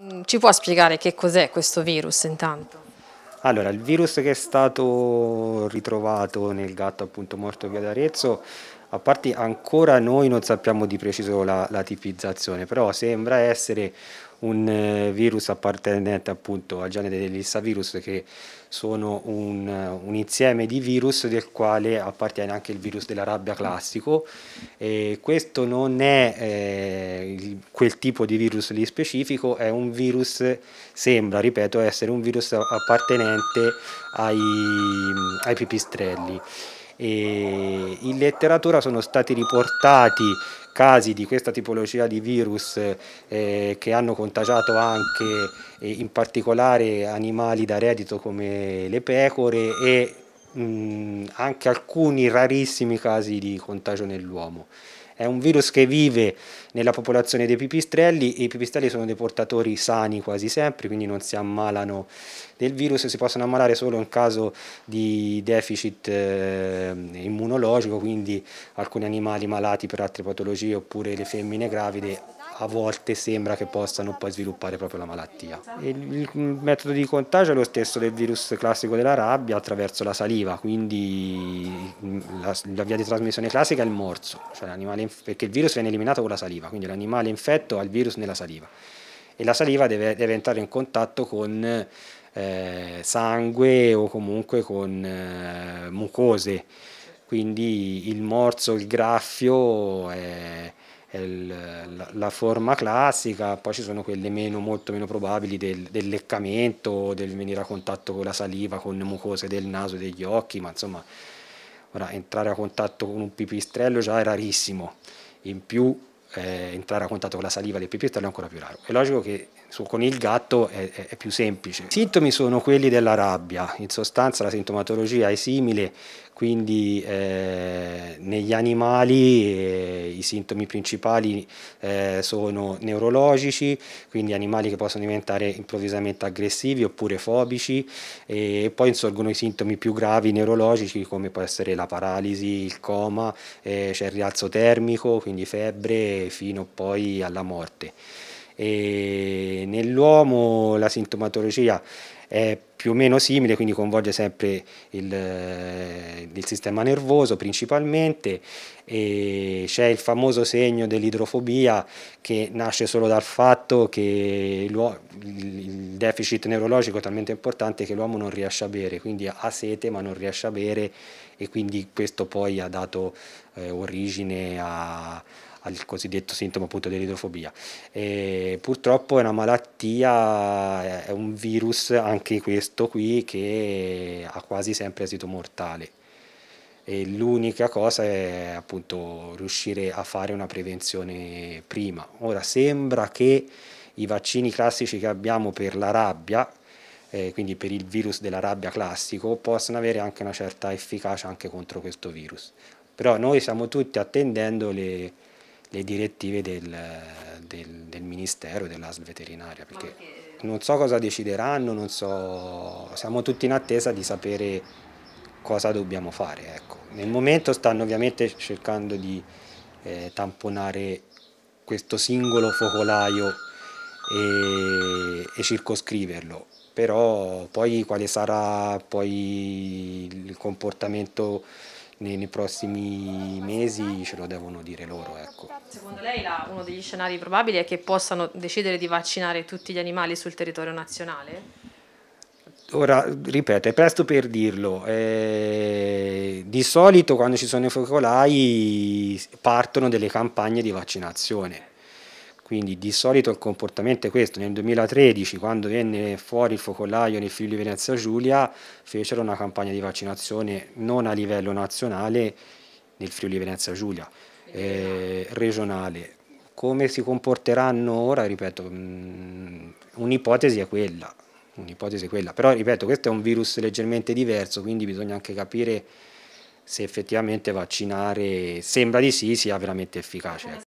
Mm, ci può spiegare che cos'è questo virus intanto? Allora, il virus che è stato ritrovato nel gatto appunto morto via d'Arezzo a parte ancora noi non sappiamo di preciso la, la tipizzazione, però sembra essere un eh, virus appartenente appunto al genere dell'issavirus che sono un, un, insieme di virus del quale appartiene anche il virus della rabbia classico e questo non è eh, quel tipo di virus lì specifico è un virus sembra ripeto essere un virus appartenente ai, ai pipistrelli e in letteratura sono stati riportati casi di questa tipologia di virus eh, che hanno contagiato anche eh, in particolare animali da reddito come le pecore e mh, mm, anche alcuni rarissimi casi di contagio nell'uomo. È un virus che vive nella popolazione dei pipistrelli e i pipistrelli sono dei portatori sani quasi sempre, quindi non si ammalano del virus, si possono ammalare solo in caso di deficit eh, immunologico, quindi alcuni animali malati per altre patologie oppure le femmine gravide a volte sembra che possano poi sviluppare proprio la malattia. Il, metodo di contagio è lo stesso del virus classico della rabbia attraverso la saliva, quindi la, la via di trasmissione classica è il morso, cioè perché il virus viene eliminato con la saliva, quindi l'animale infetto ha il virus nella saliva e la saliva deve, deve entrare in contatto con eh, sangue o comunque con eh, mucose, quindi il morso, il graffio... Eh, la, forma classica, poi ci sono quelle meno, molto meno probabili del, del, leccamento, del venire a contatto con la saliva, con le mucose del naso e degli occhi, ma insomma, ora, entrare a contatto con un pipistrello già è rarissimo, in più eh, entrare a contatto con la saliva del pipistrello è ancora più raro. È logico che con il gatto è, è, più semplice. I sintomi sono quelli della rabbia, in sostanza la sintomatologia è simile, quindi eh, negli animali eh, i sintomi principali eh, sono neurologici, quindi animali che possono diventare improvvisamente aggressivi oppure fobici e poi insorgono i sintomi più gravi neurologici come può essere la paralisi, il coma, eh, c'è il rialzo termico, quindi febbre, fino poi alla morte. E nell'uomo la sintomatologia è più o meno simile, quindi coinvolge sempre il, il sistema nervoso principalmente e c'è il famoso segno dell'idrofobia che nasce solo dal fatto che il deficit neurologico è talmente importante che l'uomo non riesce a bere, quindi ha sete ma non riesce a bere e quindi questo poi ha dato eh, origine a al cosiddetto sintomo appunto dell'idrofobia. E purtroppo è una malattia, è un virus anche questo qui che ha quasi sempre esito mortale. E l'unica cosa è appunto riuscire a fare una prevenzione prima. Ora sembra che i vaccini classici che abbiamo per la rabbia, eh, quindi per il virus della rabbia classico, possano avere anche una certa efficacia anche contro questo virus. Però noi stiamo tutti attendendo le, le direttive del, del, del Ministero e dell'ASL veterinaria, perché eh, non so cosa decideranno, non so, siamo tutti in attesa di sapere cosa dobbiamo fare. Ecco. Nel momento stanno ovviamente cercando di eh, tamponare questo singolo focolaio e, e, circoscriverlo, però poi quale sarà poi il comportamento nei, nei, prossimi mesi ce lo devono dire loro. Ecco. Secondo lei la, uno degli scenari probabili è che possano decidere di vaccinare tutti gli animali sul territorio nazionale? Ora, ripeto, è presto per dirlo. Eh, di solito quando ci sono i focolai partono delle campagne di vaccinazione quindi di solito il comportamento è questo. Nel 2013, quando venne fuori il focolaio nel Friuli Venezia Giulia, fecero una campagna di vaccinazione non a livello nazionale nel Friuli Venezia Giulia, eh, regionale. Come si comporteranno ora, ripeto, mm, un'ipotesi è quella, un'ipotesi è quella. Però, ripeto, questo è un virus leggermente diverso, quindi bisogna anche capire se effettivamente vaccinare, sembra di sì, sia veramente efficace. Ecco.